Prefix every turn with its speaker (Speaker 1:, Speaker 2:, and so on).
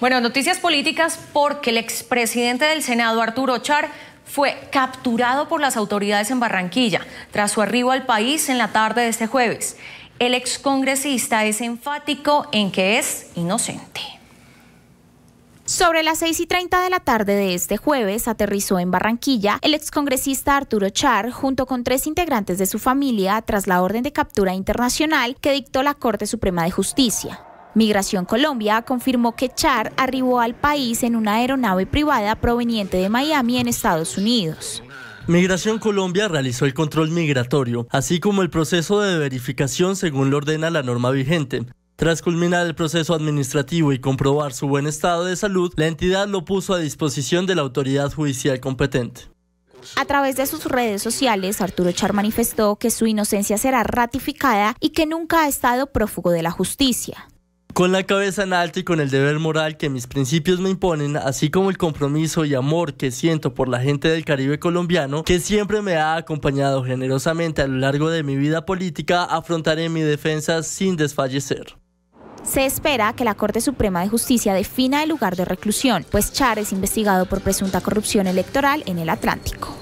Speaker 1: Bueno, noticias políticas porque el expresidente del Senado, Arturo Char, fue capturado por las autoridades en Barranquilla tras su arribo al país en la tarde de este jueves. El excongresista es enfático en que es inocente.
Speaker 2: Sobre las seis y treinta de la tarde de este jueves aterrizó en Barranquilla el excongresista Arturo Char junto con tres integrantes de su familia tras la orden de captura internacional que dictó la Corte Suprema de Justicia. Migración Colombia confirmó que Char arribó al país en una aeronave privada proveniente de Miami en Estados Unidos.
Speaker 3: Migración Colombia realizó el control migratorio, así como el proceso de verificación según lo ordena la norma vigente. Tras culminar el proceso administrativo y comprobar su buen estado de salud, la entidad lo puso a disposición de la autoridad judicial competente.
Speaker 2: A través de sus redes sociales, Arturo Char manifestó que su inocencia será ratificada y que nunca ha estado prófugo de la justicia.
Speaker 3: Con la cabeza en alto y con el deber moral que mis principios me imponen, así como el compromiso y amor que siento por la gente del Caribe colombiano, que siempre me ha acompañado generosamente a lo largo de mi vida política, afrontaré mi defensa sin desfallecer.
Speaker 2: Se espera que la Corte Suprema de Justicia defina
Speaker 1: el lugar de reclusión, pues Char es investigado por presunta corrupción electoral en el Atlántico.